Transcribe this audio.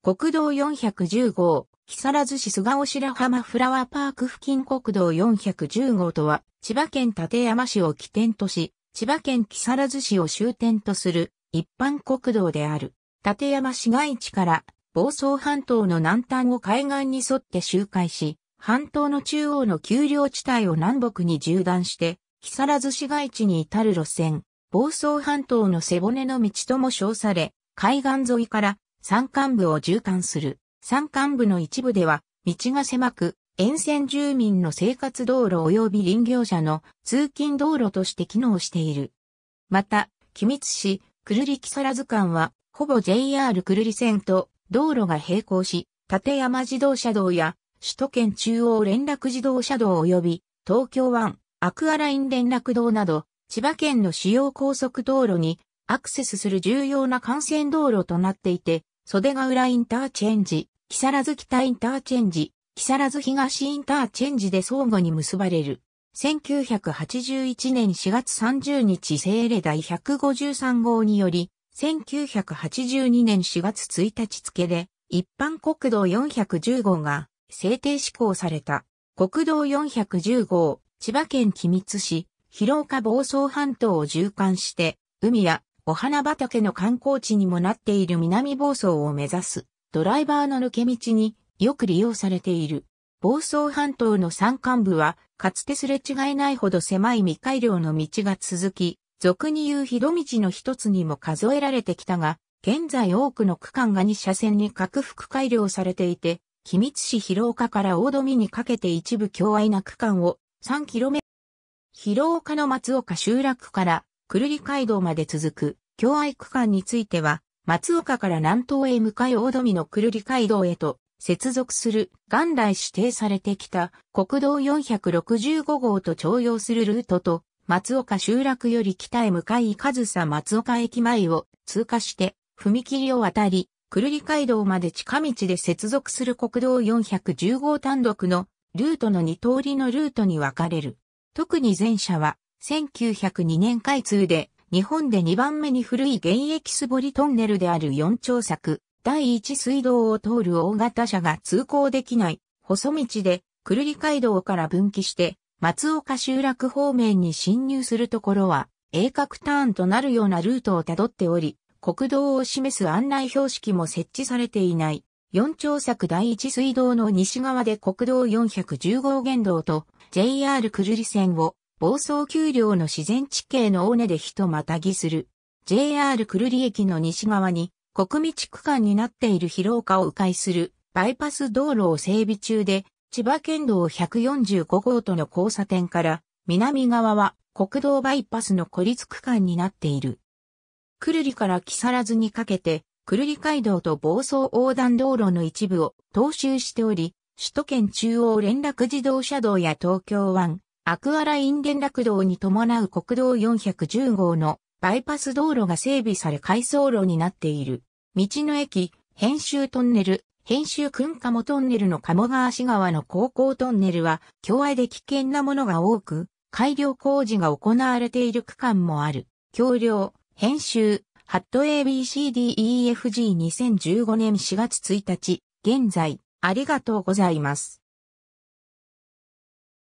国道410号、木更津市菅尾白浜フラワーパーク付近国道410号とは、千葉県館山市を起点とし、千葉県木更津市を終点とする一般国道である。館山市街地から房総半島の南端を海岸に沿って周回し、半島の中央の丘陵地帯を南北に縦断して、木更津市街地に至る路線、房総半島の背骨の道とも称され、海岸沿いから山間部を縦貫する。山間部の一部では、道が狭く、沿線住民の生活道路及び林業者の通勤道路として機能している。また、君津市、久留里木更津間は、ほぼ JR 久留里線と道路が並行し、立山自動車道や首都圏中央連絡自動車道及び東京湾アクアライン連絡道など千葉県の主要高速道路にアクセスする重要な幹線道路となっていて袖ヶ浦インターチェンジ、木更津北インターチェンジ、木更津東インターチェンジで相互に結ばれる。1981年4月30日聖霊第153号により、1982年4月1日付で、一般国道410号が制定施行された。国道410号、千葉県君津市、広岡房総半島を縦貫して、海やお花畑の観光地にもなっている南房総を目指すドライバーの抜け道によく利用されている。房総半島の山間部は、かつてすれ違えないほど狭い未開量の道が続き、俗に言う広道の一つにも数えられてきたが、現在多くの区間が2車線に拡幅改良されていて、君津市広岡から大富にかけて一部狭隘な区間を 3km 広岡の松岡集落からクルリ街道まで続く、京愛区間については、松岡から南東へ向かい大富のクルリ街道へと接続する元来指定されてきた国道465号と徴用するルートと松岡集落より北へ向かい上総松岡駅前を通過して踏切を渡りくるり街道まで近道で接続する国道410号単独のルートの2通りのルートに分かれる。特に前者は1902年開通で、日本で2番目に古い現役素彫りトンネルである4丁作、第1水道を通る大型車が通行できない、細道で、くるり街道から分岐して、松岡集落方面に侵入するところは、鋭角ターンとなるようなルートをたどっており、国道を示す案内標識も設置されていない。四丁作第一水道の西側で国道4 1 5号原道と JR くるり線を暴走丘陵の自然地形の尾根で人またぎする。JR 久留里駅の西側に国道区間になっている広岡を迂回するバイパス道路を整備中で、千葉県道145号との交差点から南側は国道バイパスの孤立区間になっている。久留里から木更津にかけて、久留里街道と暴走横断道路の一部を踏襲しており、首都圏中央連絡自動車道や東京湾、アクアライン連絡道に伴う国道410号のバイパス道路が整備され回送路になっている。道の駅、編集トンネル、編集訓鴨トンネルの鴨川市川の高校トンネルは、境愛で危険なものが多く、改良工事が行われている区間もある。橋梁、編集、ハット ABCDEFG2015 年4月1日、現在、ありがとうございます。